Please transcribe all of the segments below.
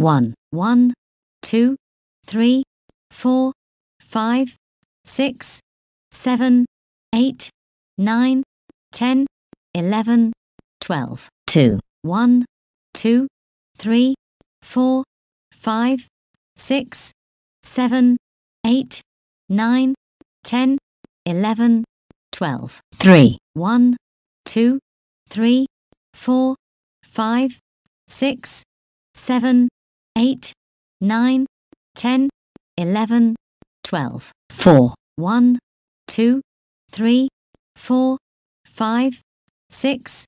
1, 1, 2, 3, 4, 5, 6, 7, 8, 9, 10, 11, 12, 2, 1, 2, 3, 4, 5, 6, 7, 8, 9, 10, 11, 12, 3, 1, 2, 3, 4, 5, 6, 7, 8, 9, 10, 11, 12, 4, 1, 2, 3, 4, 5, 6,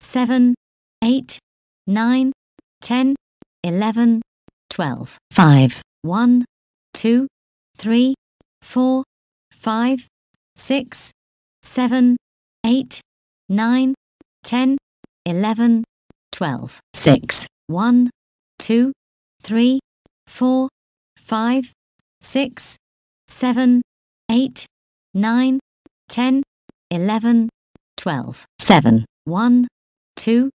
7, 8, 9, 10, 11, 12, 5, 1, 2, 3, 4, 5, 6, 7, 8, 9, 10, 11, 12, 6, 1, 2, 3, 4, 5, 6, 7, 8, 9, 10, 11, 12, 7, 1, 2,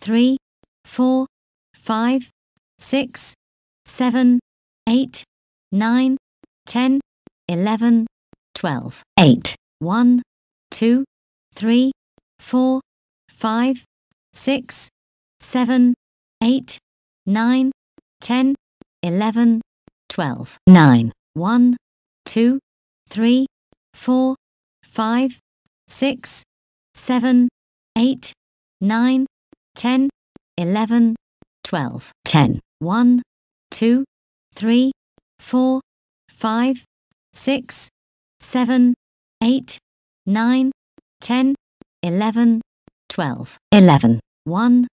3, 4, 5, 6, 7, 8, 9, 10, 11, 12, 8, 1, 2, 3, 4, 5, 6, 7, 8, 9, 10, 11, 12, 9, 1, 2, 3, 4, 5, 6, 7, 8, 9, 10, 11, 12, 10, 1, 2, 3, 4, 5, 6, 7, 8, 9, 10, 11, 12, 11, 1,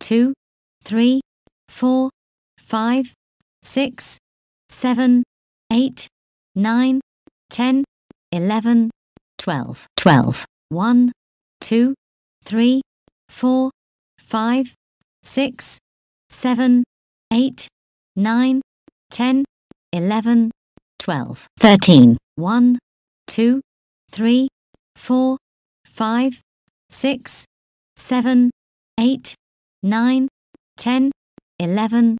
2, 3, 4, 5, 6, 7, 8, 9, 10, 11, 12, 12, 1, 2, 3, 4, 5, 6, 7, 8, 9, 10, 11, 12, 13, 1, 2, 3, 4, 5, 6, 7, 8, 9, 10, 11,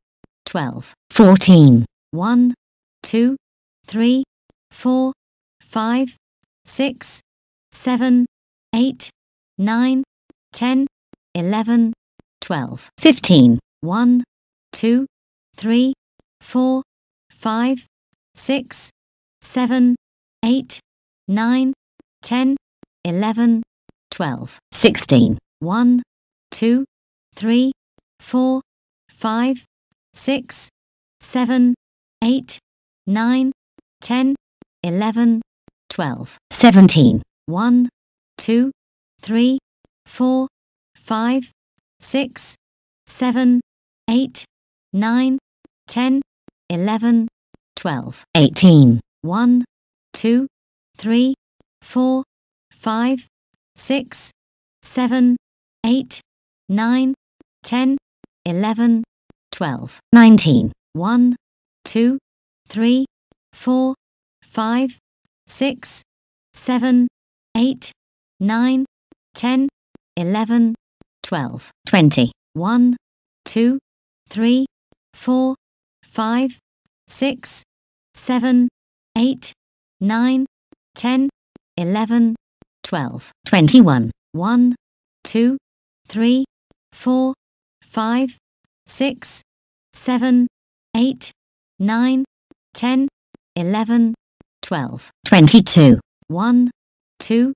12, 14, 1, 2, 3, 4, 5, 6, 7, 8, 9, 10, 11, 12, 15, 1, 2, 3, 4, 5, 6, 7, 8, 9, 10, 11, 12, 16, 1, 2, 3, 4, 5, 6, 7, 8, 9, 10, 11, 12, 17, 1, 2, 3, 4, 5, 6, 7, 8, 9, 10, 11, 12, 18, 1, 2, 3, 4, 5, 6, 7, 8, 9, 10, 11, 12, 19, 1, 2, 3, 4, 5, 6, 7, 8, 9, 10, 11, 12, 20, 1, 2, 3, 4, 5, 6, 7, 8, 9, 10, 11, 12, 21, 1, 2, 3, 4, 5, 6, 7, 8, 9, 10, 11, 12, 22, 1, 2,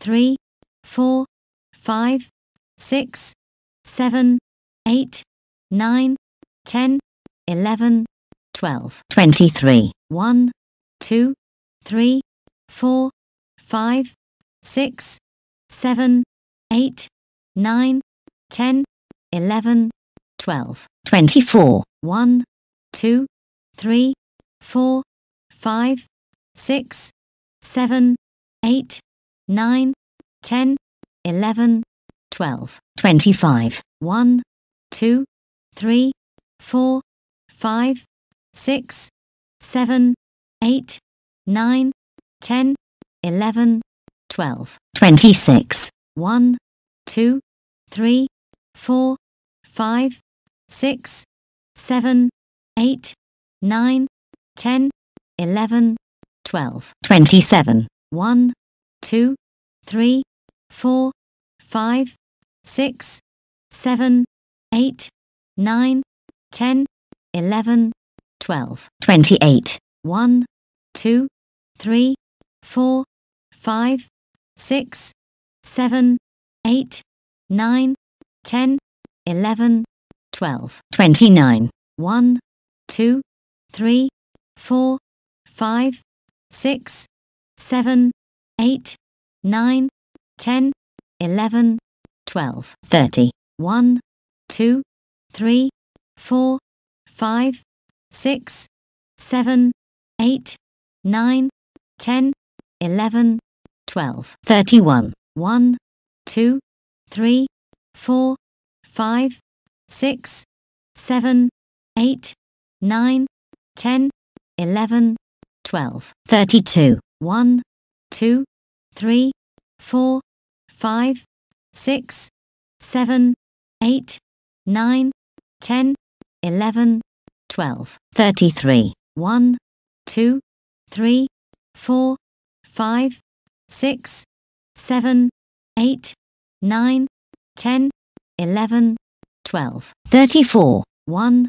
3, 4, 5, 6, 7, 8, 9, 10, 11, 12, 23, 1, 2, 3, 4, 5, 6, 7, 8, 9, 10, 11, 12, 24. 1, 2, 3, 4, 5, 6, 7, 8, 9, 10, 11, 12, 25, 1, 2, 3, 4, 5, 6, 7, 8, 9, 10, 11, 12, 26, 1, 2, 3, 4, 5, 6, 7, 8, 9, 10, 11, 12, 27, 1, 2, 3, 4, 5, 6, 7, 8, 9, 10, 11, 12, 28, 1, 2, 3, 4, 5, 6, 7, 8, 9, 10, 11, 12, 29. 1, 2, 3, 4, 5, 6, 7, 8, 9, 10, 11, 12, 30. 1, 2, 3, 4, 5, 6, 7, 8, 9, 10, 11, 12, 31. 1, 2, 3, 4, 5, 6, 7, 8, 9, 10, 11, 12, 32, 1, 2, 3, 4, 5, 6, 7, 8, 9, 10, 11, 12, 33, 1, 2, 3, 4, 5, 6, 7, 8, 9, 10, 11, 12, 34, 1,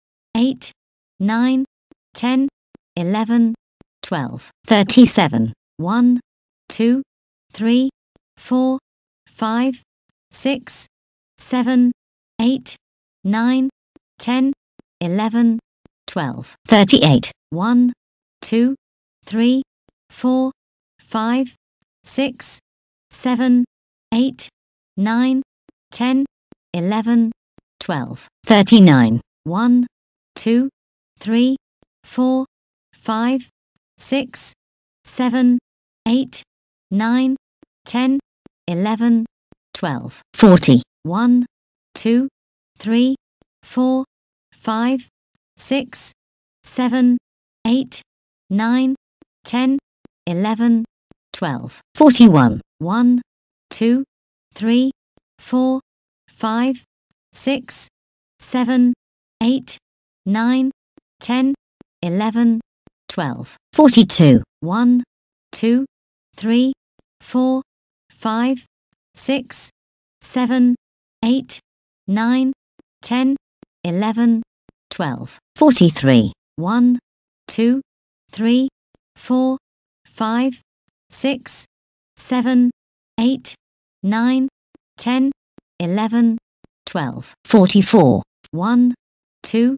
8, 9, 10, 11, 12, 37, 1, 2, 3, 4, 5, 6, 7, 8, 9, 10, 11, 12, 38, 1, 2, 3, 4, 5, 6, 7, 8, 9, 10, 11, 12, 39, 1, 2, 3, 4, 5, 6, 7, 8, 9, 10, 11, 12, 40, 1, 2, 3, 4, 5, 6, 7, 8, 9, 10, 11, 12, 41, 1, 2, 3, 4, 5, 6, 7, 8, 9, 10, 11, 12, 42, 1, 2, 3, 4, 5, 6, 7, 8, 9, 10, 11, 12, 43, 1, 2, 3, 4, 5, 6, 7, 8, 9, 10, 11, 12, 44, 1, 2,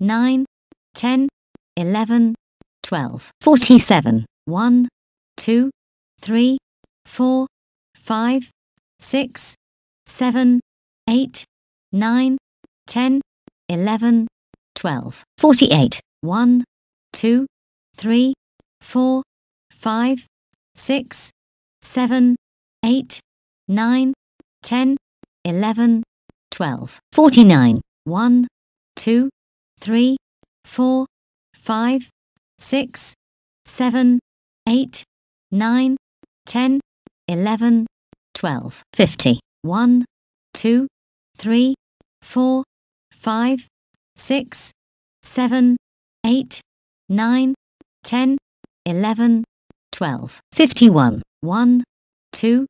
9, 10, 11, 12, 47, 1, 2, 3, 4, 5, 6, 7, 8, 9, 10, 11, 12, 48, 1, 2, 3, 4, 5, 6, 7, 8, 9, 10, 11, 12, 49, 1, 2, 3, 4, 5, 6, 7, 8, 9, 10, 11, 12, 1, 2, 3, 4, 5, 6, 7, 8, 9, 10, 11, 12, 51, 1, 2,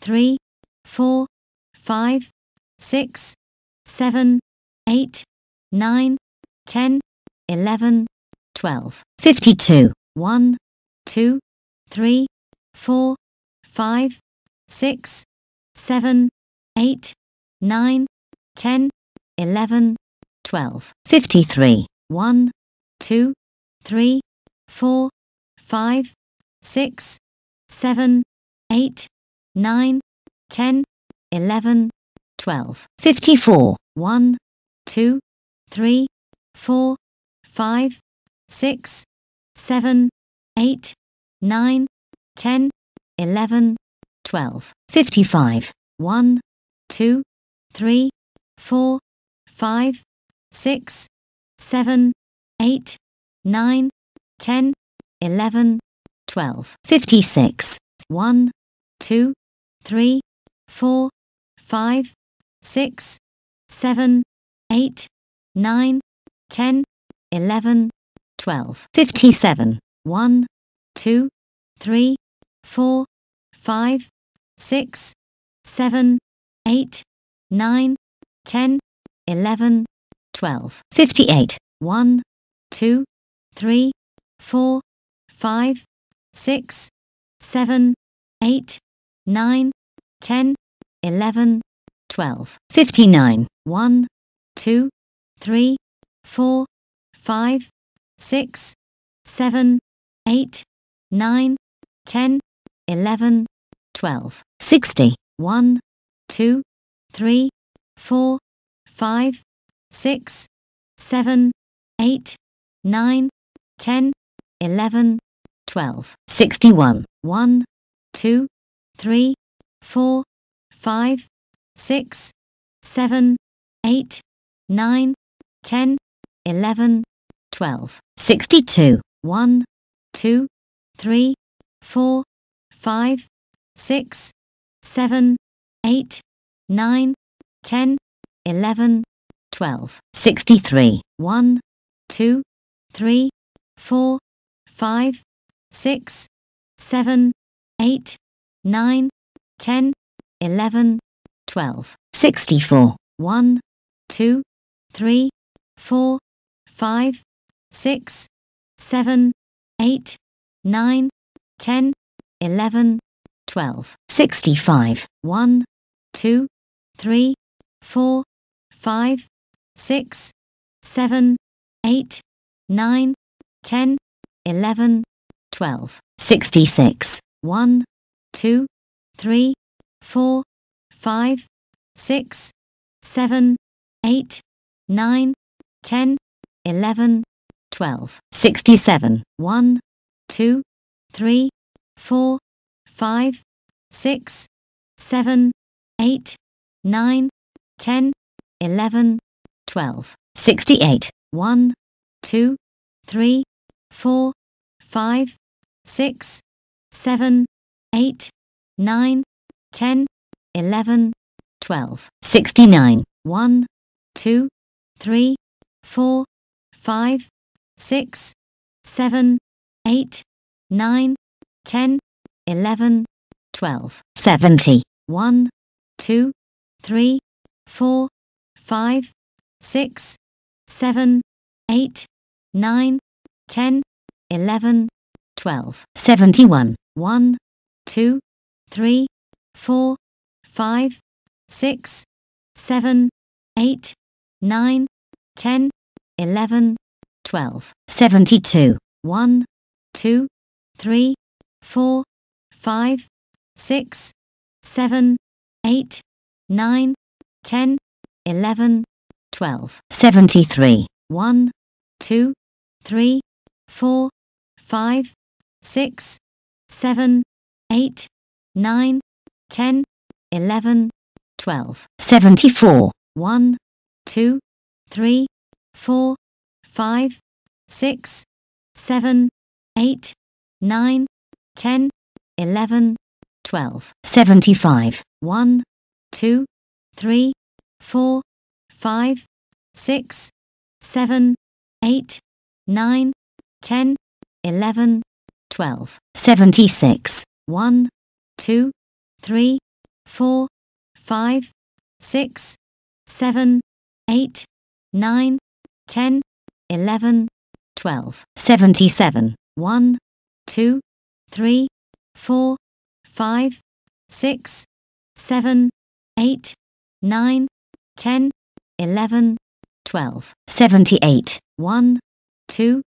3, 4, 5, 6, 7, 8, 9, 10, 11, 12, 52, 1, 2, 3, 4, 5, 6, 7, 8, 9, 10, 11, 12, 53, 1, 2, 3, 4, 5, 6, 7, 8, 9, 10, 11, 12, 54, 1, 2, 3, 4, 5, 6, 7, 8, 9, 10, 11, 12, 55, 1, 2, 3, 4, 5, 6, 7, 8, 9, 10, 11, 12, 56, 1, 2, 3, 4, 5, 6, 7, 8, 9, 10, 11, 12, 57, 1, 2, 3, 4, 5, 6, 7, 8, 9, 10, 11, 12, 58, 1, 2, 3, 4, 5, 6, 7, 8, 9, 10, 11, 12, 59, 1, 2, 3, 4, 5, 6, 7, 8, 9, 10, 11, 12, 1, 2, 3, 4, 5, 6, 7, 8, 9, 10, 11, 12, 61, 1, 2, 3, 4, 5, 6, 7, 8, 9, 10, 11, 12, 62, 1, 2, 3, 4, 5, 6, 7, 8, 9, 10, 11, 12, 63, 1, 2, 3, 4, 5, 6, 7, 8, 9, 10, 11, 12, 64, 1, 2, 3, 4, 5, 6, 7, 8, 9, 10, 11, 12, 65, 1, 2, 3, 4, 5, 6, 7, 8, 9, 10, 11, 12, 66, 1, 2, 3, 4, 5, 6, 7, 8, 9, 10, 11, 12, 67, 1, 2, 3, 4, 5, 6, 7, 8, 9, 10, 11, 12, 68, 1, 2, 3, 4, 5, 6, 7, 8, 9, 10, 11, 12, 69, 1, 2, 3, 4, 5, 6, 7, 8, 9, 10, 11, 12, 70, 1, 2, 3, 4, 5, 6, 7, 8, 9, 10, 11, 12, 71, 1, 2, 3, 4, 5, 6, 7, 8, 9, 10, 11, 12, 72, 1, 2, 3, 4, 5, 6, 7, 8, 9, 10, 11, 12, 73, 1, 2, 3, 4, 5, 6, 7, 8, 9, 10, 11, 12, 74, 1, 2, 3, 4, 5, 6, 7, 8, 9, 10, 11, 12, 75, 1, 2, 3, 4, 5, 6, 7, 8, 9, 10, 11, 12, 76, 1, 2, 3, 4, 5, 6, 7, 8, 9, 10, 11, 12, 77, 1, 2, 3, 4, 5, 6, 7, 8, 9, 10, 11, 12, 78, 1, 2,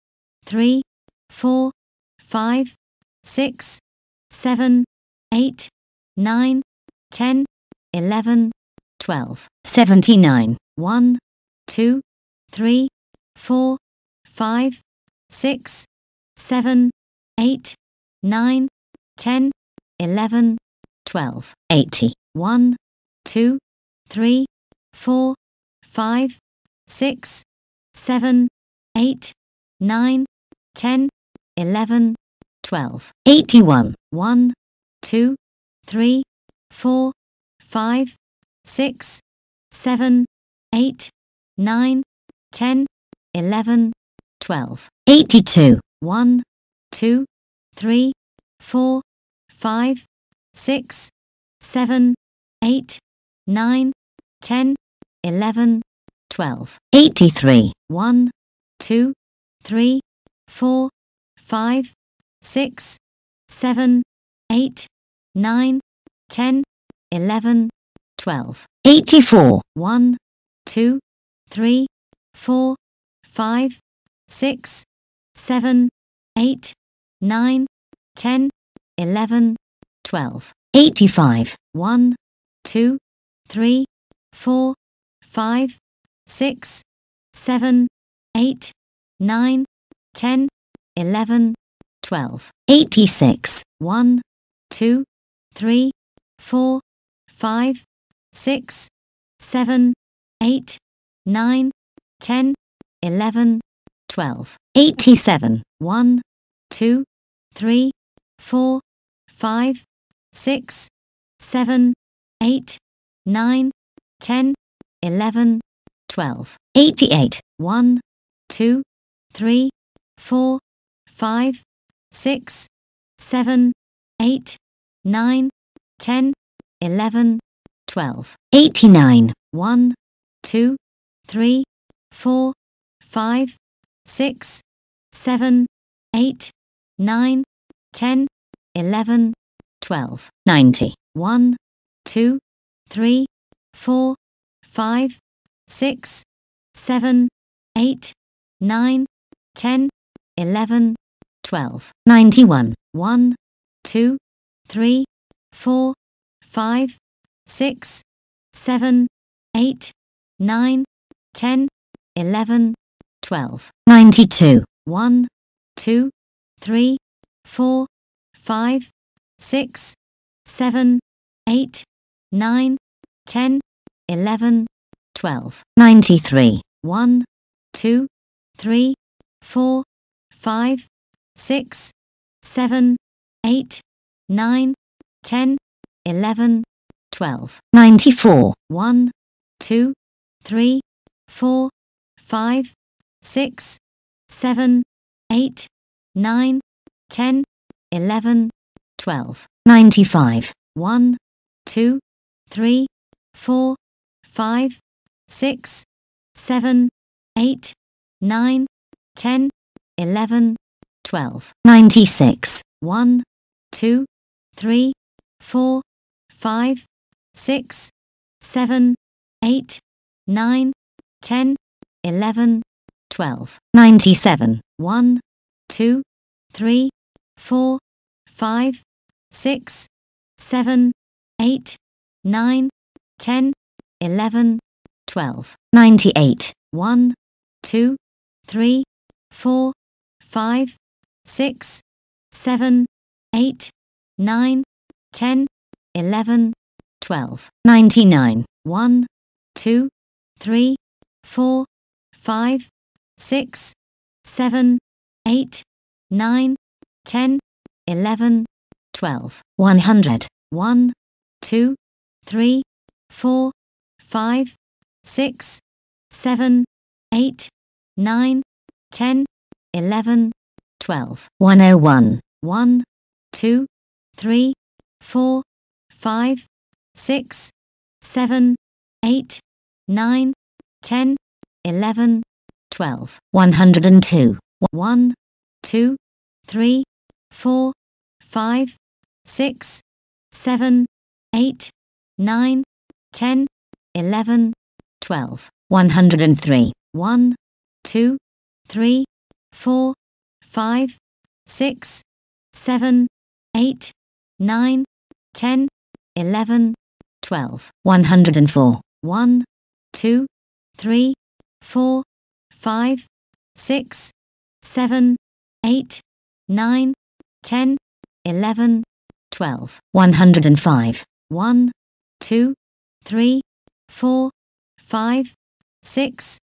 3, 4, 5, 6, 7, 8, 9, 10, 11, 12, 79, 1, 2, three, four, five, six, seven, eight, nine, ten, eleven, twelve, eighty, one, two, three, four, five, six, seven, eight, nine, ten, eleven, twelve, eighty-one, one, two, three, four, five, six, seven, eight, nine, 10, 11, 12, 82, 1, 2, 3, 4, 5, 6, 7, 8, 9, 10, 11, 12, 83, 1, 2, 3, 4, 5, 6, 7, 8, 9, 10, 11, 12, 84, 1, 2, 3, 4, 5, 6, 7, 8, 9, 10, 11, 12, 85, 1, 2, 3, 4, 5, 6, 7, 8, 9, 10, 11, 12, 86, 1, 2, 3, 4, 5, 6, 7, 8, 9, 10, 11, 12, 87, 1, 2, 3, 4, 5, 6, 7, 8, 9, 10, 11, 12, 88, 1, 2, 3, 4, 5, 6, 7, 8, 9, 10, 11, 12, 89, 1, 2, 3, 4, 5, 6, 7, 8, 9, 10, 11, 12, 90, 1, 2, 3, 4, 5, 6, 7, 8, 9, 10, 11, 12, 91, 1, 2, 3, 4, 5, 6, 7, 8, 9, 10, 11, 12, 92, 1, 2, 3, 4, 5, 6, 7, 8, 9, 10, 11, 12, 93, 1, 2, 3, 4, 5, 6, 7, 8, 9, 10, 11, 12, 94, 1, 2, 3, 4, 5, 6, 7, 8, 9, 10, 11, 12, 95, 1, 2, 3, 4, 5, 6, 7, 8, 9, 10, 11, 12, 96, 1, 2, 3, 4, 5, 6, 7, 8, 9, 10, 11, 12, 97, 1, 2, 3, 4, 5, 6, 7, 8, 9, 10, 11, 12, 98, 1, 2, 3, 4, 5, 6, 7, 8, 9, 10, 11, 12, 99, 1, 2, 3, 4, 5, 6, 7, 8, 9, 10, 11, 12, 100, 1, 2, 3, 4, 5, 6, 7, 8, 9, 10, 11, 12, 101, 1, 2, 3, 4, 5, 6, 7, 8, 9, 10, 11, 12, 102, 1, 2, 3, 4, 5, 6, 7, 8, 9, 10, 11, 12, 103, 1, 2, 3, 4, 5, 6, 7, 8, 9, 10, 11, 12, 104, 1, 2, 3, 4, 5, 6, 7, 8, 9, 10, 11, 12, 105, 1, 2, 3, 4, 5, 6,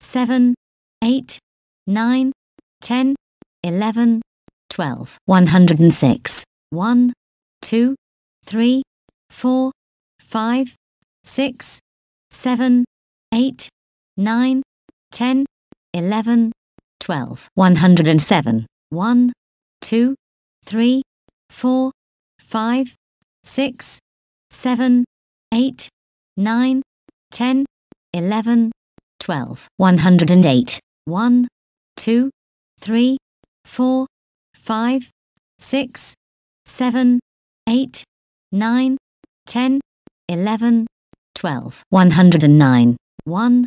7, 8, 9, 10, 11, 12, 106, 1, 2, 3, 4, 5, 6, 7, 8, 9, 10, 11, 12, 107, 1, 2, 3, 4, 5, 6, 7, 8, 9, 10, 11, 12, 108, 1, 2, 3, 4, 5, 6, 7, 8, 9, 10, 11, 12, 109, 1,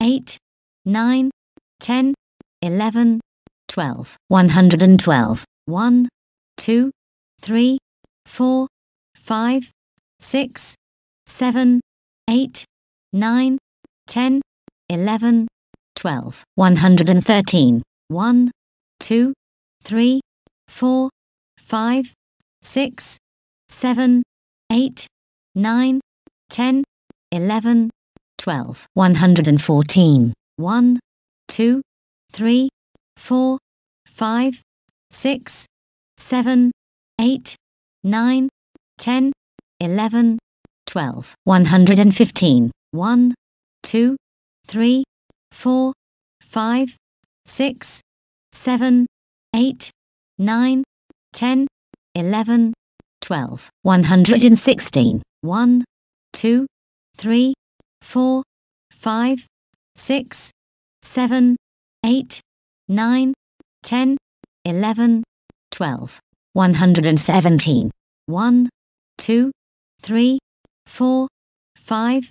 8, 9, 10, 11, 12, 112, 1, 2, 3, 4, 5, 6, 7, 8, 9, 10, 11, 12, 113, 1, 2, 3, 4, 5, 6, 7, 8, 9, 10, 11, 12, 114, 1, 2, 3, 4, 5, 6, 7, 8, 9, 10, 11, 12, 115, 1, 2, 3, 4, 5, 6, 7, 8, 9, 10, 11, 12, 116, 1, 2, 3, 4, 5, 6, 7, 8, 9, 10, 11, 12, 117, 1, 2, 3, 4, 5,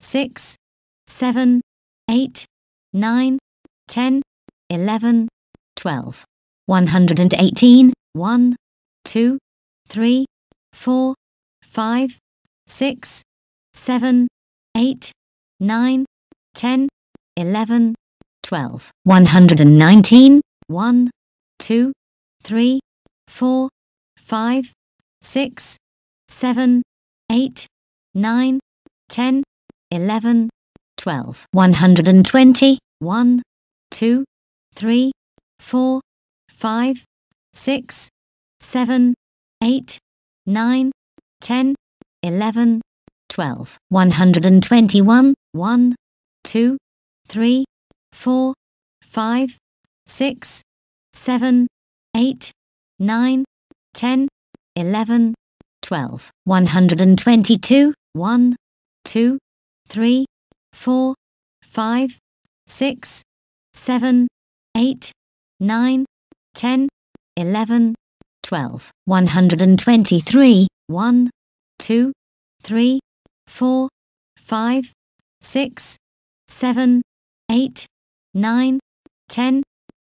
6, 7, 8, 9, 10, 11, 12, 118, 1, 2, 3, 4, 5, 6, 7, 8, 9, 10, 11, 12, 119, 1, 2, 3, 4, 5, 6, 7, 8, 9, 10, 11, 12, 120, 1, 2, 3, 4, 5, 6, 7, 8, 9, 10, 11, 112, 121, 1, 2, 3, 4, 5, 6, 7, 8, 9, 10, 11, 12, 122, 1, 2, 3, 4, 5, 6, 7, 8, 9, 10, 11, 12, 123, 1, 2, 3, 4, 5, 6, 7, 8, 9, 10,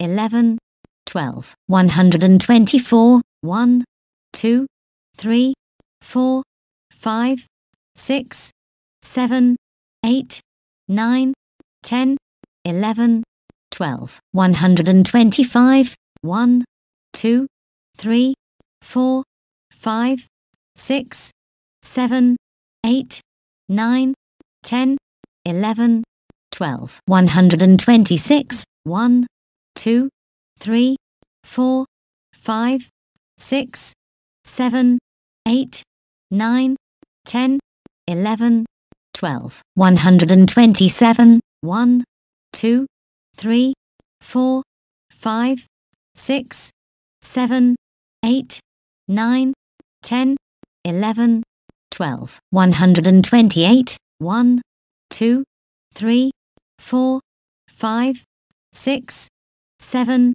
11, 12, 124, 1, 2, 3, 4, 5, 6, 7, 8, 9, 10, 11, 12, 125, 1, 2, 3, 4, 5, 6, 7, 8, 9, 10, 11, 12, 126, 1, 2, 3, 4, 5, 6, 7, 8, 9, 10, 11, 12, 127, 1, 2, 3, 4, 5, 6, 7, 8, 9, 10, 11, 12, 128, 1, 2, 3, 4, 5, 6, 7,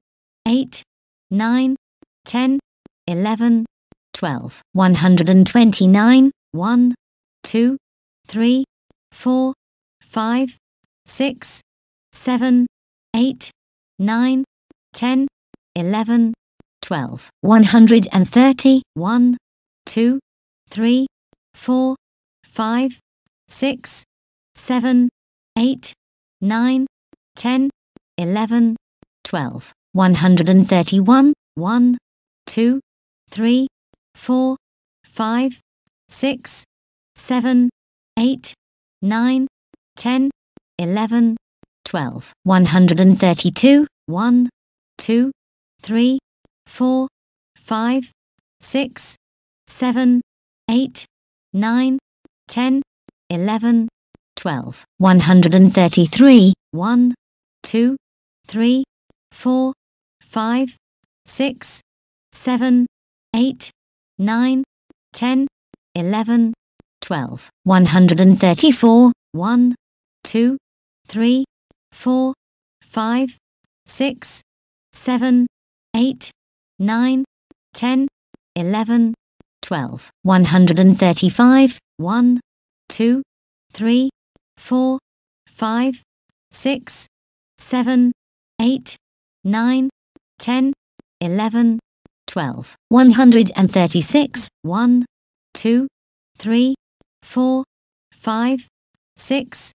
8, 9, 10, 11, 12, 129, 1, 2, 3, 4, 5, 6, 7, 8, 9, 10, 11, 12, 130, 1, 2, 3, 4, 5, 6, 7, 8, 9, 10, 11, 12, 131, 1, 2, 3, 4, 5, 6, 7, 8, 9, 10, 11, 12, 132, 1, 2, 3, 4, 5, 6, 7, 8, 9, 10, 11, 12, 133, 1, 2, 3, 4, 5, 6, 7, 8, 9, 10, 11, 12, 134, 1, 2, 3, 4, 5, 6, 7, 8, 9, 10, 11, 112, 135, 1, 2, 3, 4, 5, 6, 7, 8, 9, 10, 11, 12, 136, 1, 2, 3, 4, 5, 6,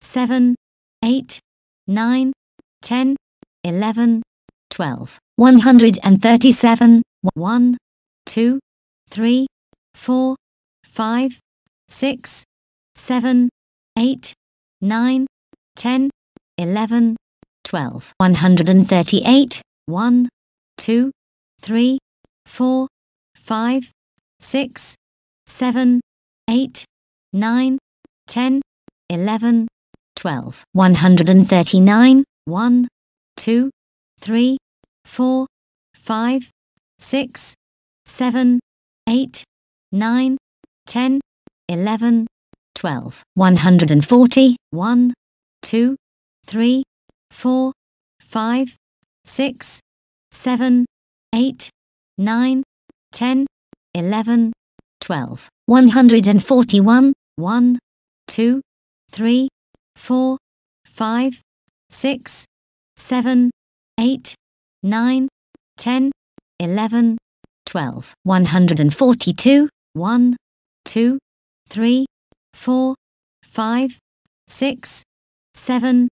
7, 8, 9, 10, 11, 12, 137, 1, 2, 3, 4, 5, 6, 7, 8, 9, 10, 11, 12, 138, 1, 2, 3, 4, 5, 6, 7, 8, 9, 10, 11, 12, 139, 1, 2, 3, 4, 5, 6, 7, 8, 9, 10, 11, 12, 140, 1, 2, 3, 4, 5, 6, 7, 8, 9, 10, 11, 12, 141, 1, 2, 3, 4, 5, 6, 7, 8, 9, 10, 11, 12, 142, 1, 2, 3, 4, 5, 6, 7,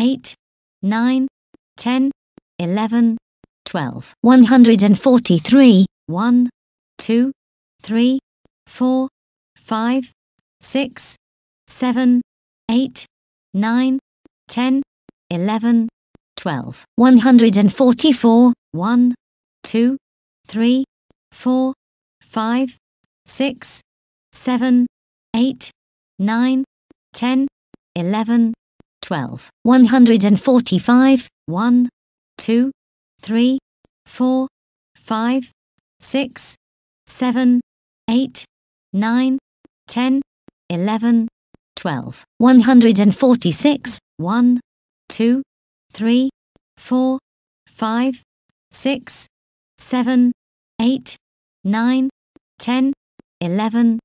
8, 9, 10, 11, 12, 143, 1, 2, 3, 4, 5, 6, 7, 8, 9, 10, 11, 12, 144, 1, 2, 3, 4, 5, 6, 7, 8, 9, 10, 11, 12, 145, 1, 2, 3, 4, 5, 6, 7, 8, 9, 10, 11, 12, 146, 1, 2, 3, 4, 5, 6, 7, 8, 9, 10, 11,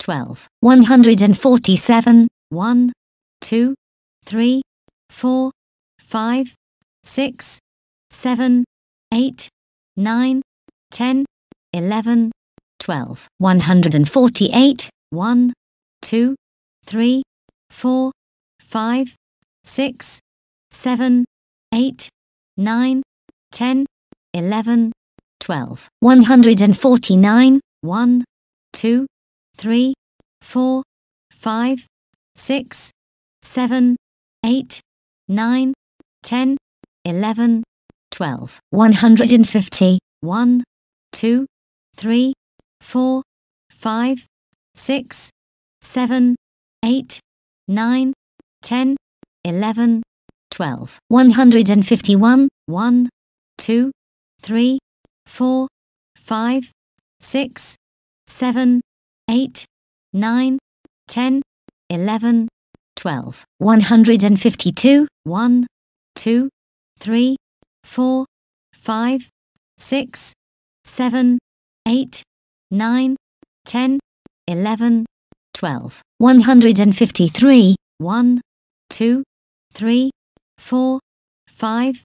12, 147, 1, 2, 3, 4, 5, 6, 7, 8, 9, 10, 11, 12, 148, 1, 2, 3, 4, 5, 6, 7, 8, 9, 10, 11, 12, 149, 1, 2, 3, 4, 5, 6, 7, 8, 9, 10, 11, 12, 150, 1, 2, 3, 4, 5, 6, 7, 8, 9, 10, 11, 12, 151, 1, 2, 3, 4, 5, 6, 7, 8, 9, 10, 11, 12, 152, 1, 2, 3, 4, 5, 6, 7, 8, 9, 10, 11, 12, 153, 1, 2, 3, 4, 5,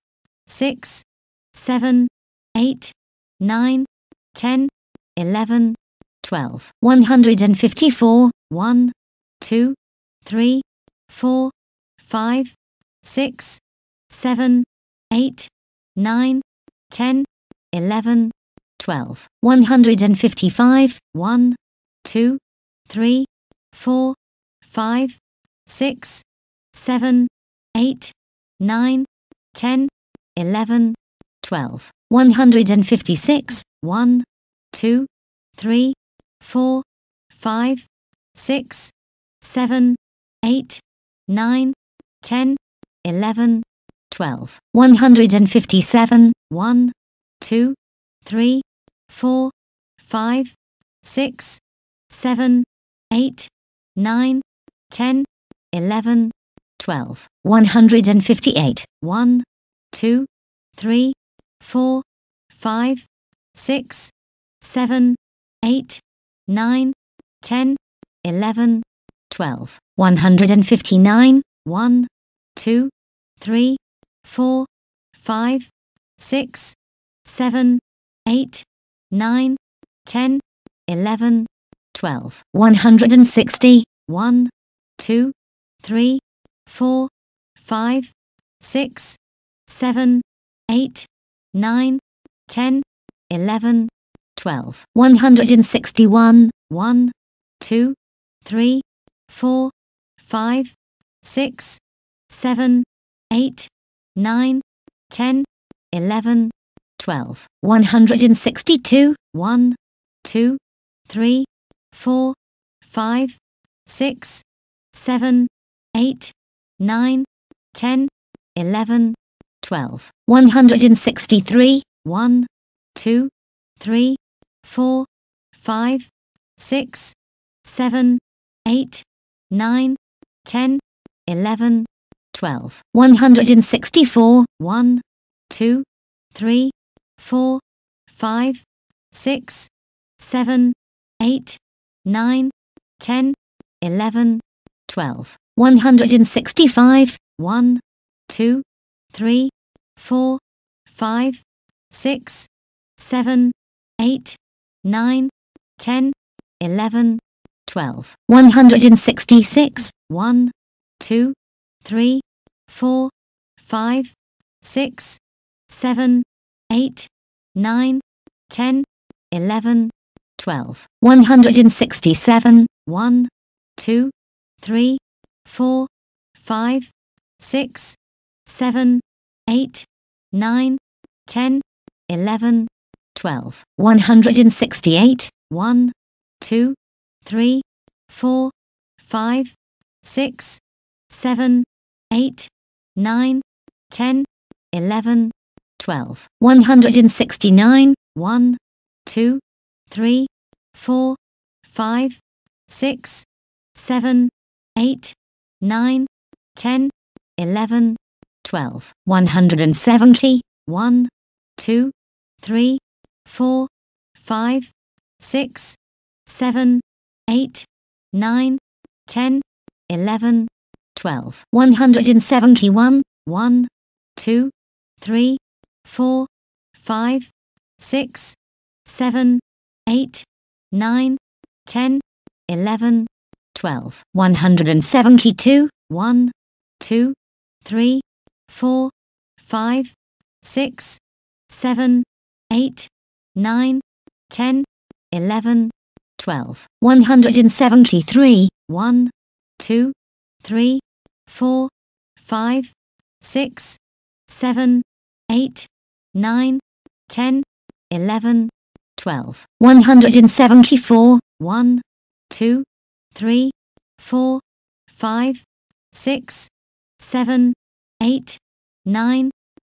6, 7, 8, 9, 10, 11, 12, 154, 1, 2, 3, 4, 5, 6, 7, 8, 9, 10, 11, 12, 155, 1, 2, 3, 4, 5, 6, 7, 8, 9, 10, 11, 12. 156, 1, 2, 3, 4, 5, 6, 7, 8, 9, 10, 11, 12. 157, 1, 2, 3, 4, 5, 6, 7, 8, 9, 10, 11, 12. 158, 1, 2, 3, four, five, six, seven, eight, nine, ten, eleven, twelve, one hundred and fifty-nine, one, two, three, four, five, six, seven, eight, nine, ten, eleven, twelve, one hundred and sixty, one, two, three, four, five, six, seven, eight. 9, 10, 11, 12, 161, 1, 2, 3, 4, 5, 6, 7, 8, 9, 10, 11, 12, 162, 1, 2, 3, 4, 5, 6, 7, 8, 9, 10, 11, 12, 163, 1, 2, 3, 4, 5, 6, 7, 8, 9, 10, 11, 12, 164, 1, 2, 3, 4, 5, 6, 7, 8, 9, 10, 11, 12, 165, 1, 2, 3, 4, 5, 6, 7, 8, 9, 10, 11, 12. 166. 1, 2, 3, 4, 5, 6, 7, 8, 9, 10, 11, 12. 167. 1, 2, 3, 4, 5, 6, 7, 8, 9, 10, 11, 12, 168, 1, 2, 3, 4, 5, 6, 7, 8, 9, 10, 11, 12, 169, 1, 2, 3, 4, 5, 6, 7, 8, 9, 10, 11, 12, 170, 1, 2, 3, 4, 5, 6, 7, 8, 9, 10, 11, 12, 171, 1, 2, 3, 4, 5, 6, 7, 8, 9, 10, 11, 12, 172, 1, 2, 3, 4, 5, 6, 7, 8, 9, 10, 11, 12, 173, 1, 2, 3, 4, 5, 6, 7, 8, 9, 10, 11, 12, 174, 1, 2, 3, 4, 5, 6, 7, 8, 9,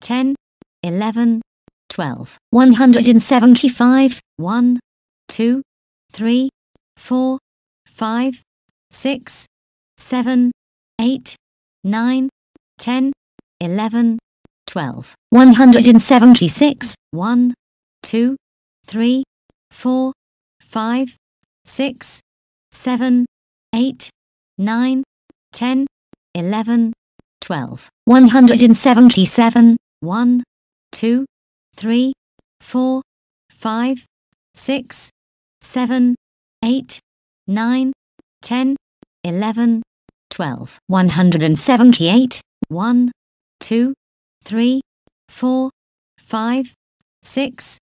10, 11, 12, 175, 1, 2, 3, 4, 5, 6, 7, 8, 9, 10, 11, 12, 176, 1, 2, 3, 4, 5, 6, 7, 8, 9, 10, 11, 12, 177, 1, 2, 3, 4, 5, 6, 7, 8, 9, 10, 11, 12, 178, 1, 2, 3, 4, 5, 6,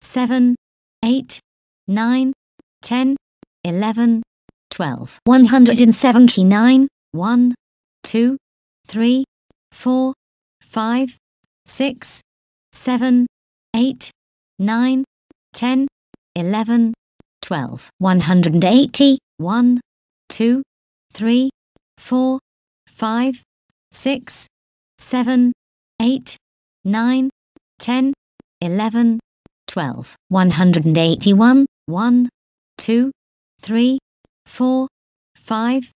7, 8, 9, 10, 11, 12, 179, 1, 2, three, four, five, six, seven, eight, nine, ten, eleven, twelve, one hundred and eighty, one, two, three, four, five, six, seven, eight, nine, ten, eleven, twelve, one hundred and eighty-one, one, two, three, four, five,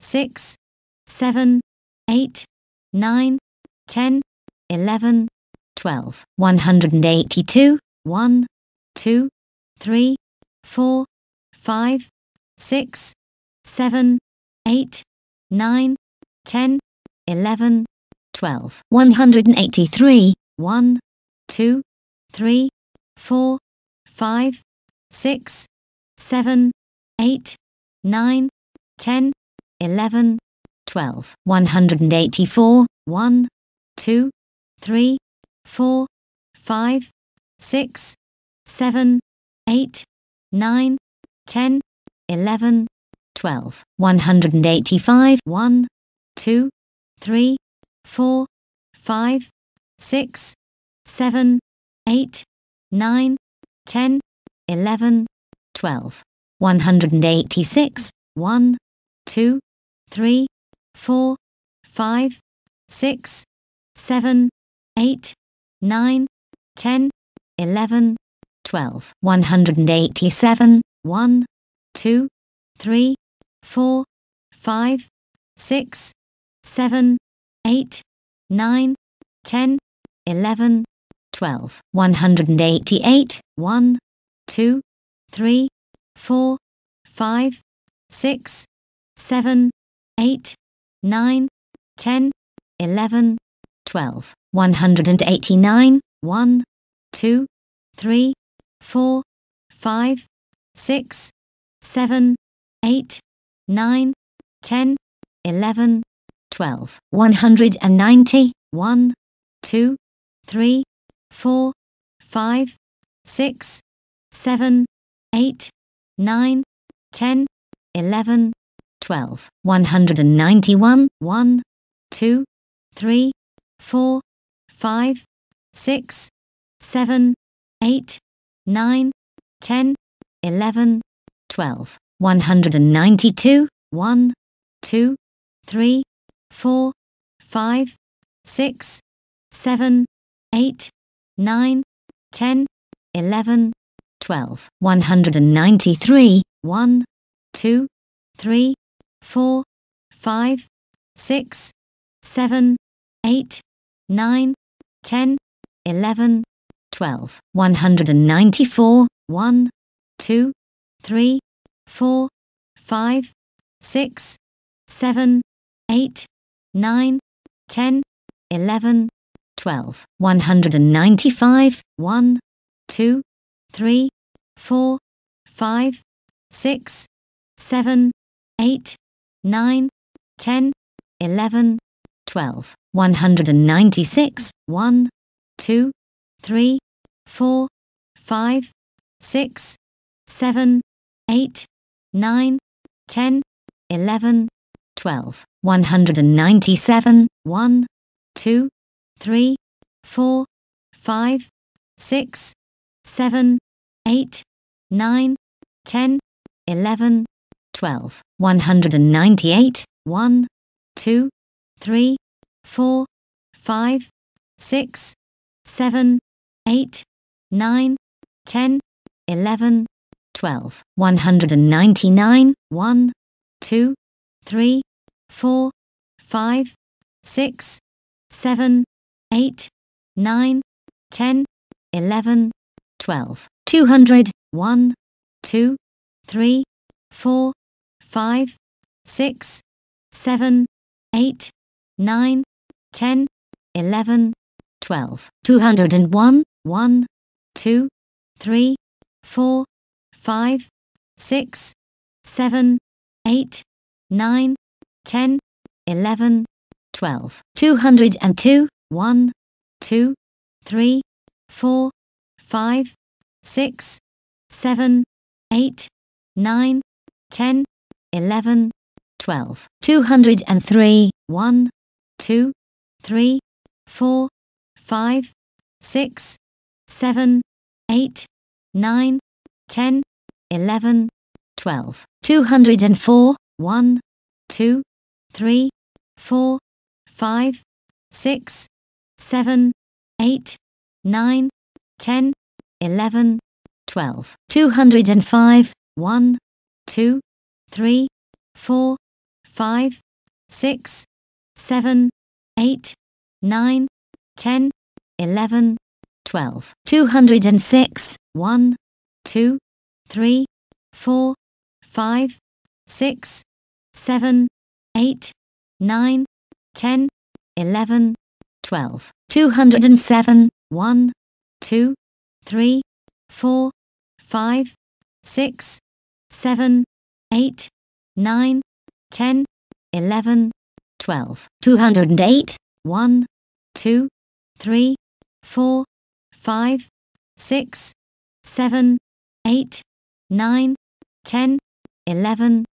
six, seven. 8, 9, 10, 11, 12, 182, 1, 2, 3, 4, 5, 6, 7, 8, 9, 10, 11, 12, 183, 1, 2, 3, 4, 5, 6, 7, 8, 9, 10, 11, 12, 184, 1, 2, 3, 4, 5, 6, 7, 8, 9, 10, 11, 12, 185, 1, 2, 3, 4, 5, 6, 7, 8, 9, 10, 11, 12, 186, 1, 2, 3, 4, 5, 6, 7, 8, 9, 10, 11, 12, 187, 1, 2, 3, 4, 5, 6, 7, 8, 9, 10, 11, 12, 188, 1, 2, 3, 4, 5, 6, 7, 8, 9, 10, 11, 12, 189, 1, 2, 3, 4, 5, 6, 7, 8, 9, 10, 11, 12, 190, 1, 2, 3, 4, 5, 6, 7, 8, 9, 10, 11, 12, 191, 1, 2, 3, 4, 5, 6, 7, 8, 9, 10, 11, 12, 192, 1, 2, 3, 4, 5, 6, 7, 8, 9, 10, 11, 12, 193, 1, 2, 3, 4, 5, 6, 7, 8, 9, 10, 11, 12, 194, 1, 2, 3, 4, 5, 6, 7, 8, 9, 10, 11, 12, 195, 1, 2, 3, 4, 5, 6, 7, 8, 9, 10, 11, 12, 196, 1, 2, 3, 4, 5, 6, 7, 8, 9, 10, 11, 12, 197, 1, 2, 3, 4, 5, 6, 7, 8, 9, 10, 11, 12. 198, 1, 2, 3, 4, 5, 6, 7, 8, 9, 10, 11, 12, 199, 1, 2, 3, 4, 5, 6, 7, 8, 9, 10, 11, 12, 200, 1, 2, 3, 4, 5, 6, 7, 8, 9, 10, 11, 12, 201, 1, 2, 3, 4, 5, 6, 7, 8, 9, 10, 11, 12, 202, 1, 2, 3, 4, 5, 6, 7, 8, 9, 10, 11, 12, 203, 1, 2, 3, 4, 5, 6, 7, 8, 9, 10, 11, 12, 204, 1, 2, 3, 4, 5, 6, 7, 8, 9, 10, 11, 12, 205, 1, 2, 3, 4, 5, 6, 7, 8, 9, 10, 11, 12, 206, 1, 2, 3, 4, 5, 6, 7, 8, 9, 10, 11, 12, 207, 1, 2, 3, 4, 5, 6, 7, 8, 9, 10, 11, 12, 208, 1, 2, 3, 4, 5, 6, 7, 8, 9, 10, 11,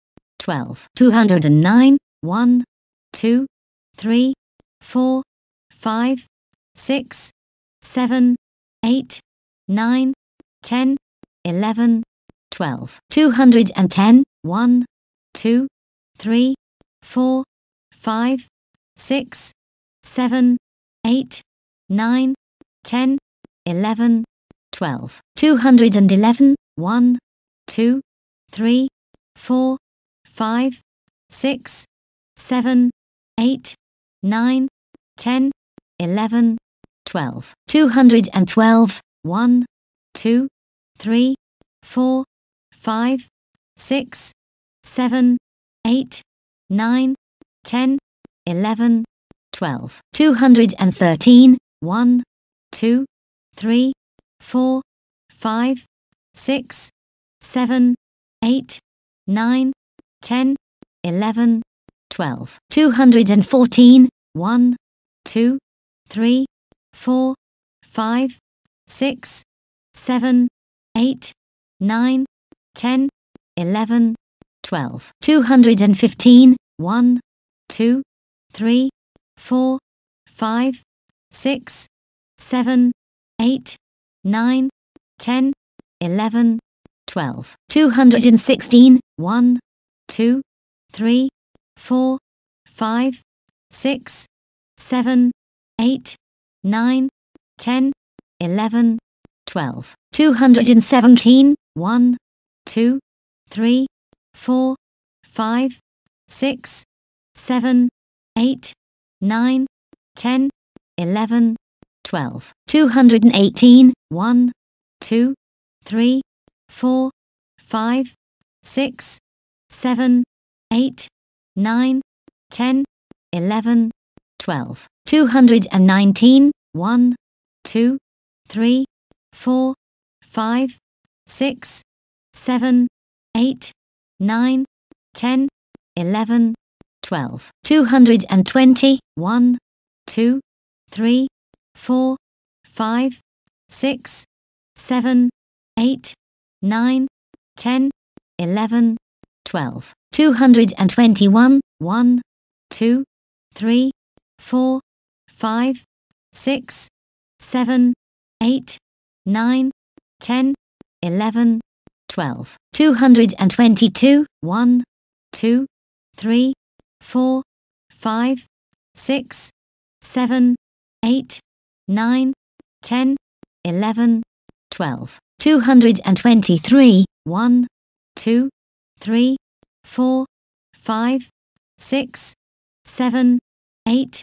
12, 209, 1, 2, 3, 4, 5, 6, 7, 8, 9, 10, 11, 12, 210, 1, 2, 3, 4, 5, 6, 7, 8, 9, 10, 11, 12, 211, 1, 2, 3, 4, 5, 6, 7, 8, 9, 10, 11, 12, 212, 1, 2, 3, 4, 5, 6, 7, 8, 9, 10, 11, 12, 213, 1, 2, 3, 4, 5, 6, 7, 8, 9, 10, 11, 12, 214, 1, 2, 3, 4, 5, 6, 7, 8, 9, 10, 11, 12, 215, 1, 2, 3, 4, 5, 6, 7, 8, 9, 10, 11, 12, 216, 1, 2, 3, 4, 5, 6, 7, 8, 9, 10, 11, 12, 217, 1, 2, 3, 4, 5, 6, 7, 8, 9, 10, 11, 12, 218, 1, 2, 3, 4, 5, 6, 7, 8, 9, 10, 11, 12, 219, 1, 2, 3, 4, 5, 6, 7, 8, 9, 10, 11, 12, 220, 1, 2, 3, 4, 5, 6, 7, 8, 9, 10, 11, 12, 221, 1, 2, 3, 4, 5, 6, 7, 8, 9, 10, 11, 12, 222, 1, 2, 3, 4, 5, 6, 7, 8, 9, 10, 11, 12, 223, 1, 2, 3, 4, 5, 6, 7, 8,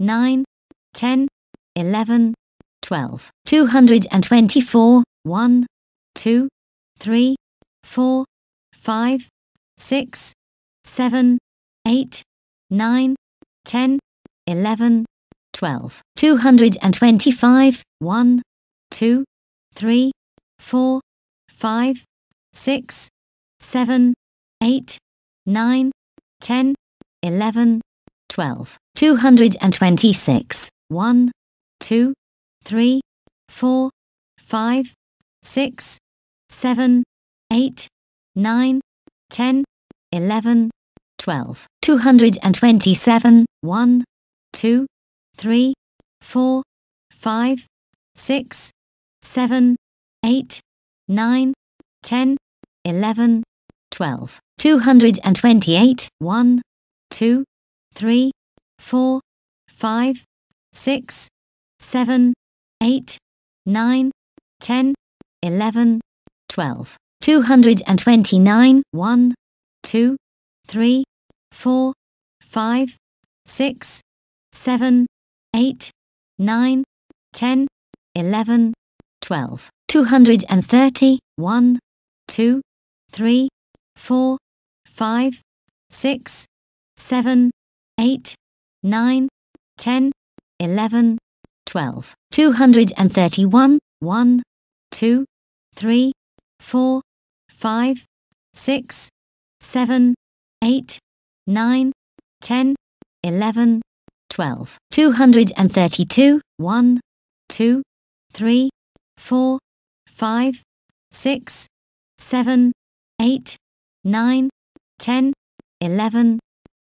9, 10, 11, 12, 224, 1, 2, three, four, five, six, seven, eight, nine, ten, eleven, twelve, two hundred and twenty-five, one, two, three, four, five, six, seven, eight, nine, ten, eleven, twelve, two hundred and twenty-six, one, two, three, four, five, six. 7, 8, 9, 10, 11, 12, 227, 1, 2, 3, 4, 5, 6, 7, 8, 9, 10, 11, 12, 228, 1, 2, 3, 4, 5, 6, 7, 8, 9, 10, 11, 12, 229, 1, 2, 3, 4, 5, 6, 7, 8, 9, 10, 11, 12, 230, 1, 2, 3, 4, 5, 6, 7, 8, 9, 10, 11, 12, 231, 1, 2, 3, 4, 5, 6, 7, 8, 9, 10, 11, 12, 232, 1, 2, 3, 4, 5, 6, 7, 8, 9, 10, 11,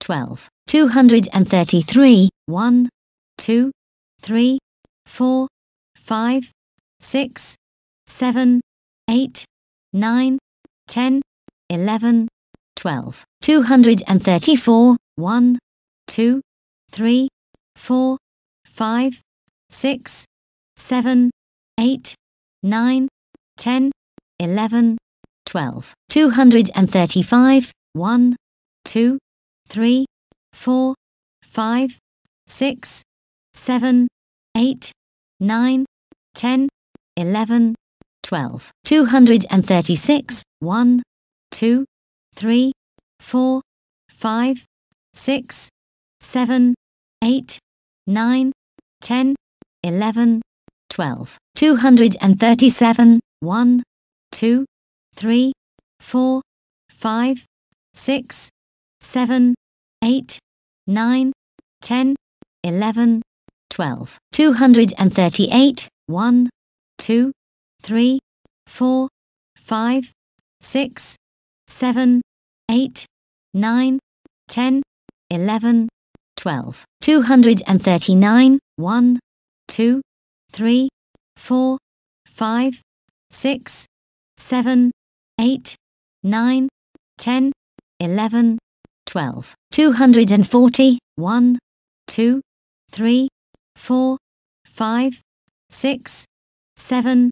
12, 233, 1, 2, 3, 4, 5, 6, 7, 8, 9, 10, 11, 12, 234, 1, 2, 3, 4, 5, 6, 7, 8, 9, 10, 11, 12, 235, 1, 2, 3, 4, 5, 6, 7, 8, 9, 10, 11, 12, 236, 1, 2, 3, 4, 5, 6, 7, 8, 9, 10, 11, 12, 237, 1, 2, 3, 4, 5, 6, 7, 8, 9, 10, 11, 12, 238, 1, 2, three, four, five, six, seven, eight, nine, ten, eleven, twelve, two hundred and thirty-nine, one, two, three, four, five, six, seven, eight, nine, ten, eleven, twelve, two hundred and forty, one, two, three, four, five, six, seven,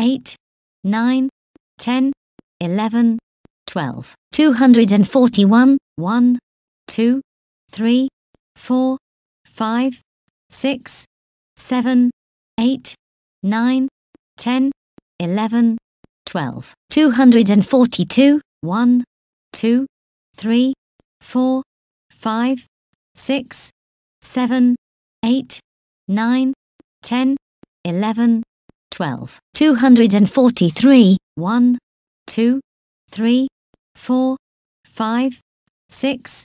8, 9, 10, 11, 12, 241, 1, 2, 3, 4, 5, 6, 7, 8, 9, 10, 11, 12, 242, 1, 2, 3, 4, 5, 6, 7, 8, 9, 10, 11, 12. 243, 1, 2, 3, 4, 5, 6,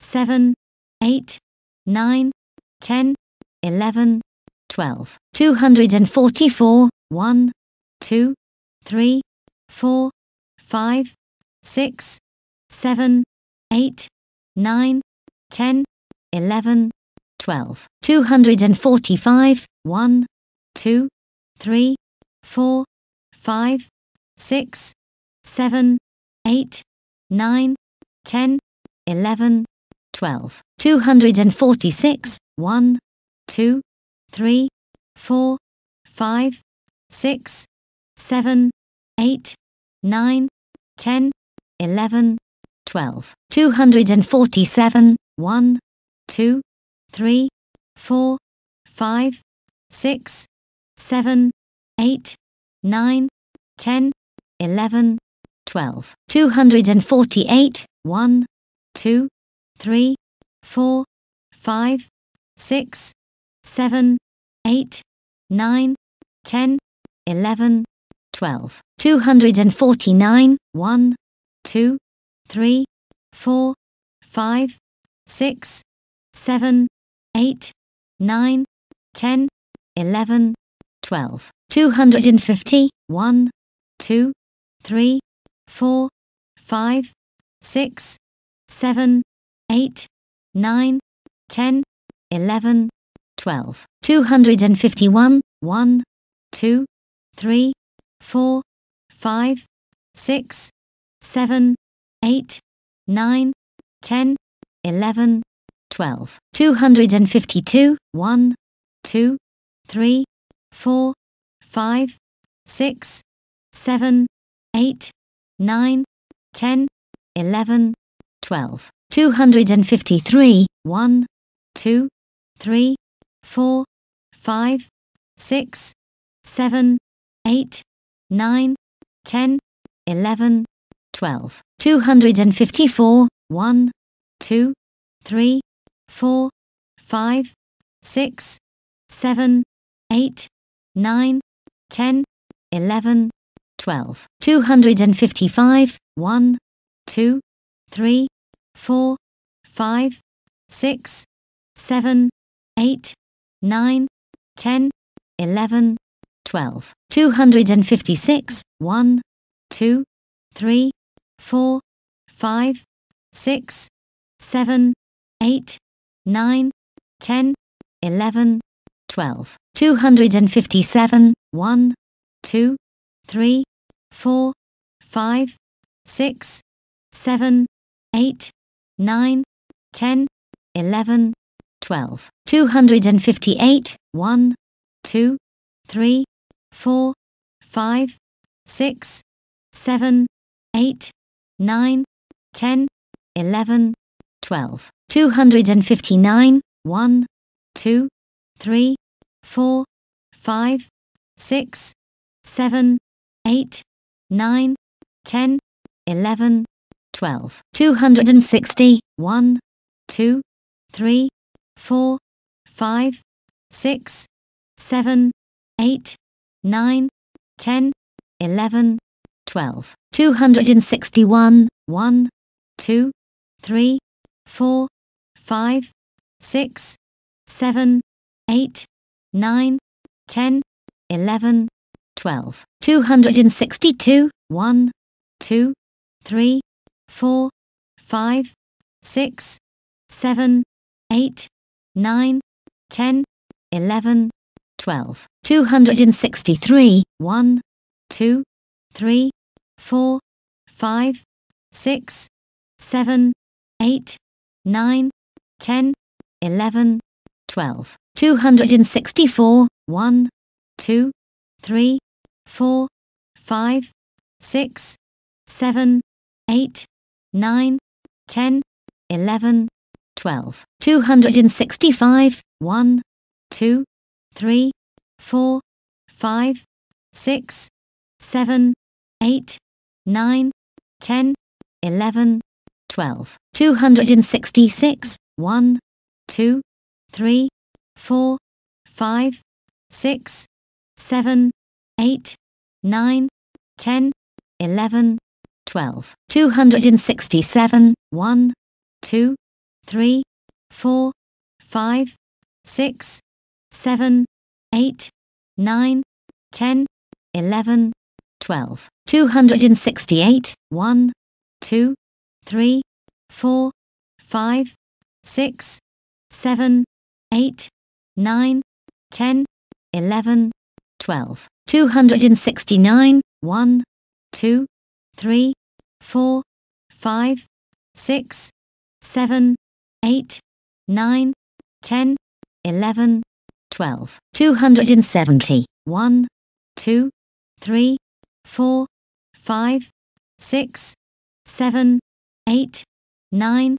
7, 8, 9, 10, 11, 12. 244, 1, 2, 3, 4, 5, 6, 7, 8, 9, 10, 11, 12. 245, 1, 2, 3, 4, 5, 6, 7, 8, 9, 10, 11, 12, 246, 1, 2, 3, 4, 5, 6, 7, 8, 9, 10, 11, 12, 247, 1, 2, 3, 4, 5, 6, 7, 8, 9, 10, 11, 12, 248, 1, 2, 3, 4, 5, 6, 7, 8, 9, 10, 11, 12, 249, 1, 2, 3, 4, 5, 6, 7, 8, 9, 10, 11, 12. 250, 1, 2, 3, 4, 5, 6, 7, 8, 9, 10, 11, 12, 251, 1, 2, 3, 4, 5, 6, 7, 8, 9, 10, 11, 12, 252, 1, 2, 3, 4, 5, 6, 7, 8, 9, 10, 11, 12. 253, 1, 2, 3, 4, 5, 6, 7, 8, 9, 10, 11, 12. 254, 1, 2, 3, 4, 5, 6, 7, 8, 9, 10, 11, 12, 255, 1, 2, 3, 4, 5, 6, 7, 8, 9, 10, 11, 12, 256, 1, 2, 3, 4, 5, 6, 7, 8, 9, 10, 11, 12. 257, 1, 2, 3, 4, 5, 6, 7, 8, 9, 10, 11, 12. 258, 1, 2, 3, 4, 5, 6, 7, 8, 9, 10, 11, 12. 259, 1, 2, 3, 4, 5, 6, 7, 8, 9, 10, 11, 12, 260, 1, 2, 3, 4, 5, 6, 7, 8, 9, 10, 11, 12, 261, 1, 2, 3, 4, 5, 6, 7, 8, 9, 10, 11, 12, 262, 1, 2, 3, 4, 5, 6, 7, 8, 9, 10, 11, 12, 263, 1, 2, 3, 4, 5, 6, 7, 8, 9, 10, 11, 12. 264, 1, 2, 3, 4, 5, 6, 7, 8, 9, 10, 11, 12. 265, 1, 2, 3, 4, 5, 6, 7, 8, 9, 10, 11, 12. 266, 1, 2, 3, 4, 5, 6, 7, 8, 9, 10, 11, 12, 267, 1, 2, 3, 4, 5, 6, 7, 8, 9, 10, 11, 12, 268, 1, 2, 3, 4, 5, 6, 7, 8, 9, 10, 11, 12, 269, 1, 2, 3, 4, 5, 6, 7, 8, 9, 10, 11, 12, 270, 1, 2, 3, 4, 5, 6, 7, 8, 9,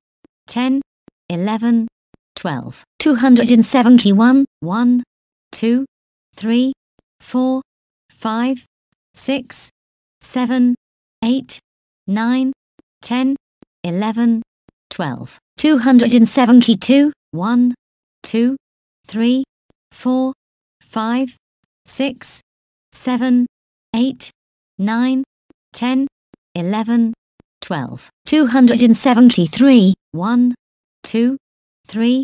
10, 11, 112, 271, 1, 2, 3, 4, 5, 6, 7, 8, 9, 10, 11, 12, 272, 1, 2, 3, 4, 5, 6, 7, 8, 9, 10, 11, 12, 273, 1, 2, 3,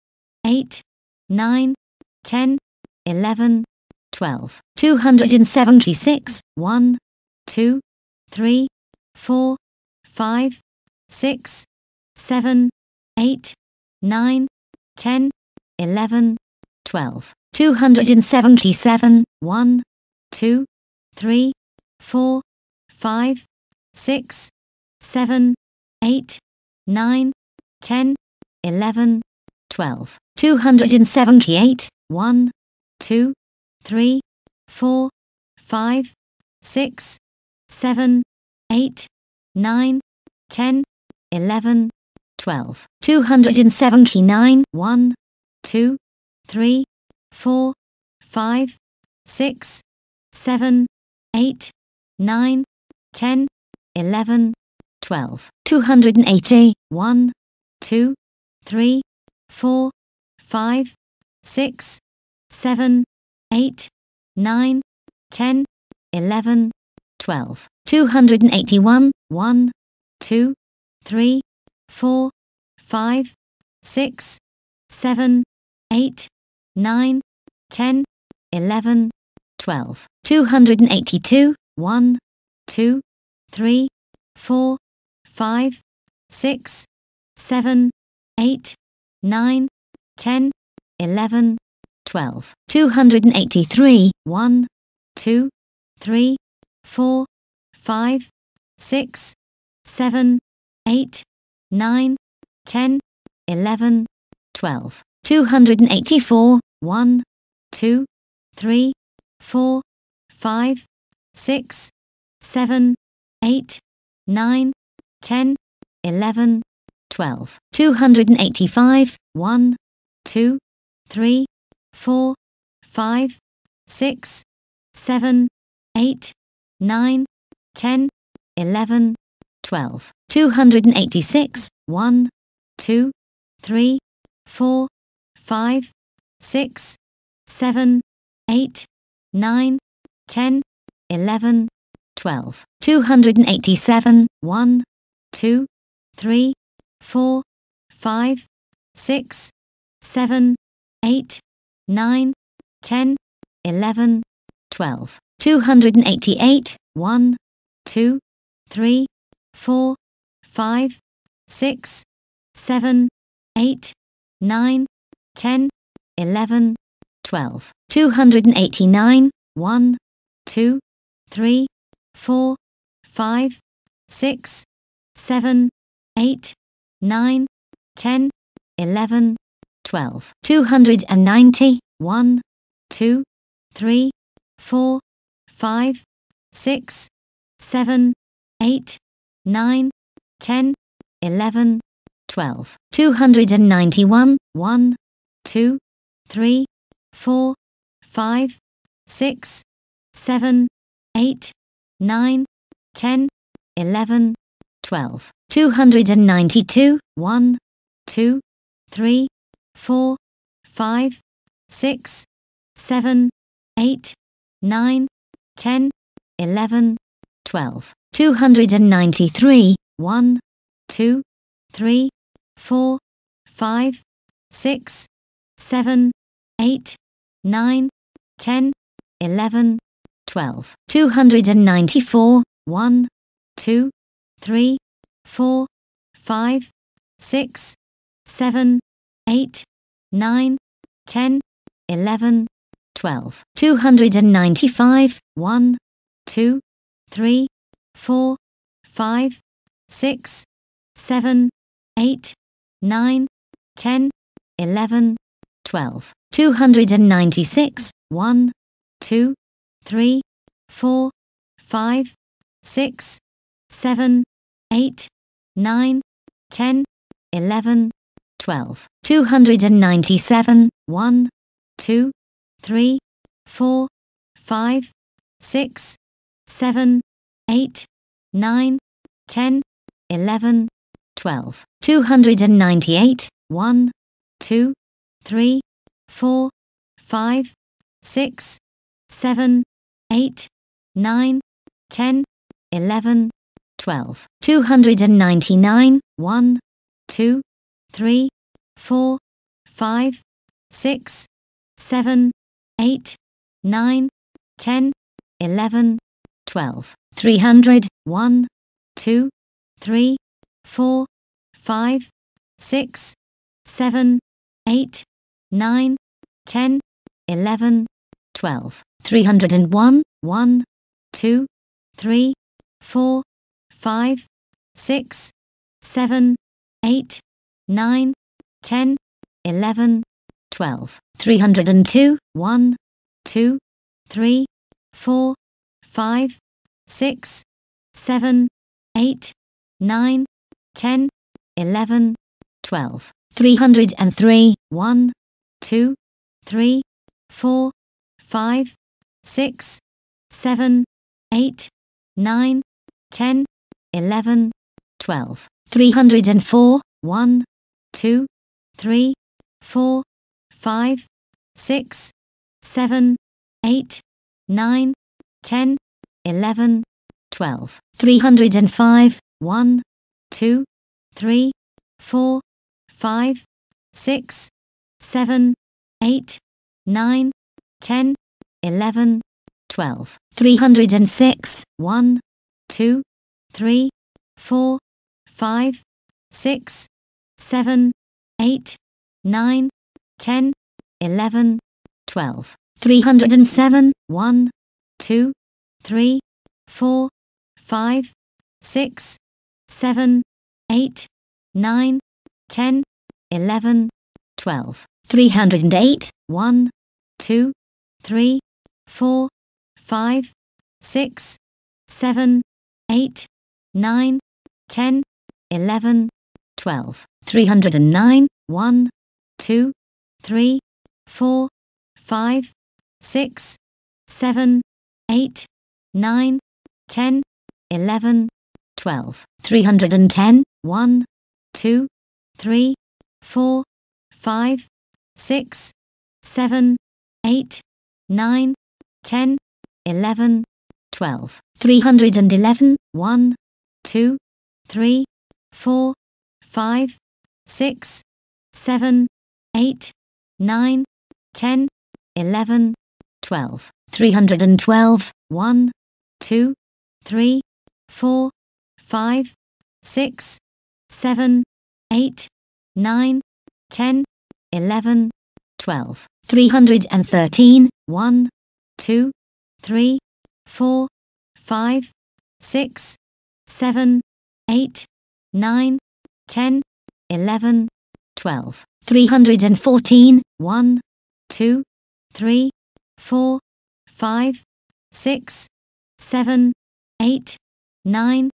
8, 9, 10, 11, 12, 276, 1, 2, 3, 4, 5, 6, 7, 8, 9, 10, 11, 12, 277, 1, 2, 3, 4, 5, 6, 7, 8, 9, 10, 11, 12. 278, 1, 2, 3, 4, 5, 6, 7, 8, 9, 10, 11, 12, 279, 1, 2, 3, 4, 5, 6, 7, 8, 9, 10, 11, 12, 280, 1, 2, 3, 4, 5, 6, 7, 8, 9, 10, 11, 12, 281, 1, 2, 3, 4, 5, 6, 7, 8, 9, 10, 11, 12, 282, 1, 2, 3, 4, 5, 6, 7, 8, 9, 10, 11, 12, 283, 1, 2, 3, 4, 5, 6, 7, 8, 9, 10, 11, 12, 284, 1, 2, 3, 4, 5, 6, 7, 8, 9, 10, 11, 12, 285, 1, 2, 3, 4, 5, 6, 7, 8, 9, 10, 11, 12. 286, 1, 2, 3, 4, 5, 6, 7, 8, 9, 10, 11, 12. 287, 1, 2, 3, 4, 5, 6, 7, 8, 9, 10, 11, 12, 288, 1, 2, 3, 4, 5, 6, 7, 8, 9, 10, 11, 12, 289, 1, 2, 3, 4, 5, 6, 7, 8, 9, 10, 11, 12, 290, 1, 2, 3, 4, 5, 6, 7, 8, 9, 10, 11, 12, 291, 1, 2, 3, 4, 5, 6, 7, 8, 9, 10, 11, 12, 292, 1, 2, 3, 4, 5, 6, 7, 8, 9, 10, 11, 12. 293, 1, 2, 3, 4, 5, 6, 7, 8, 9, 10, 11, 12. 294, 1, 2, 3, 4, 5, 6, 7, 8, 9, 10, 11, 12, 295, 1, 2, 3, 4, 5, 6, 7, 8, 9, 10, 11, 12, 296, 1, 2, 3, 4, 5, 6, 7, 8, 9, 10, 11, 12, 297, 1, 2, 3, 4, 5, 6, 7, 8, 9, 10, 11, 12, 298, 1, 2, 3, 4, 5, 6, 7, 8, 9, 10, 11, 12, 299, 1, 2, three, four, five, six, seven, eight, nine, ten, eleven, twelve, three hundred, one, two, three, four, five, six, seven, eight, nine, ten, eleven, twelve, three hundred and one, one, two, three, four, five, six, seven, eight. 9, 10, 11, 12, 302, 1, 2, 3, 4, 5, 6, 7, 8, 9, 10, 11, 12, 303, 1, 2, 3, 4, 5, 6, 7, 8, 9, 10, 11, 12, 304, 1, two, three, four, five, six, seven, eight, nine, ten, eleven, twelve, three hundred and five, one, two, three, four, five, six, seven, eight, nine, ten, eleven, twelve, three hundred and six, one, two, three, four, five, six, 7, 8, 9, 10, 11, 12, 307, 1, 2, 3, 4, 5, 6, 7, 8, 9, 10, 11, 12, 308, 1, 2, 3, 4, 5, 6, 7, 8, 9, 10, 11, 12. 309, 1, 2, 3, 4, 5, 6, 7, 8, 9, 10, 11, 12, 310, 1, 2, 3, 4, 5, 6, 7, 8, 9, 10, 11, 12, 311, 1, 2, 3, 4, 5, 6, 7, 8, 9, 10, 11, 12, 312, 1, 2, 3, 4, 5, 6, 7, 8, 9, 10, 11, 12, 313, 1, 2, 3, 4, 5, 6, 7, 8, 9, 10, 11, 12, 314, 1, 2, 3, 4, 5, 6, 7, 8, 9,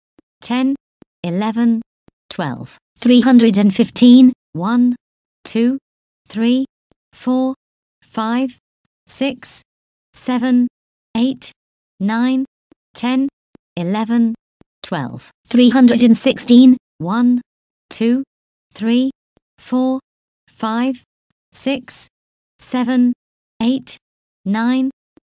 10, 11, 12, 315, 1, 2, 3, 4, 5, 6, 7, 8, 9, 10, 11, 12, 316, 1, 2, three, four, five, six, seven, eight, nine,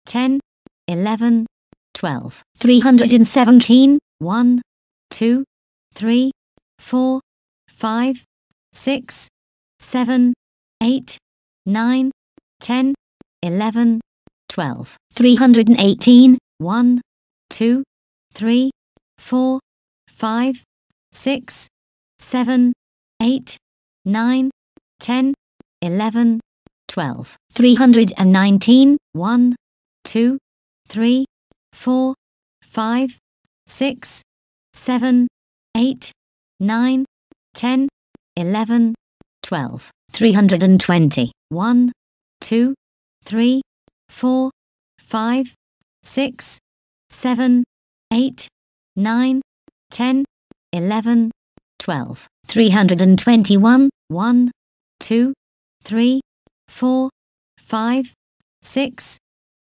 ten, eleven, twelve, three hundred and seventeen, one, two, three, four, five, six, seven, eight, nine, ten, eleven, twelve, three hundred and eighteen, one, two, three, four, five, six, seven, 8, 9, 10, 11, 12, 319, 1, 2, 3, 4, 5, 6, 7, 8, 9, 10, 11, 12, 320, 1, 2, 3, 4, 5, 6, 7, 8, 9, 10, 11, 12. 321, 1, 2, 3, 4, 5, 6,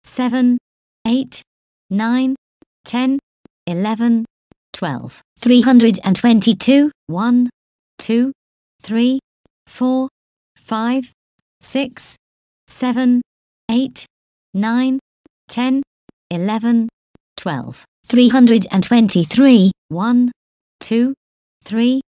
7, 8, 9, 10, 11, 12, 322, 1, 2, 3, 4, 5, 6, 7, 8, 9, 10, 11, 12, 323, 1, 2, 3,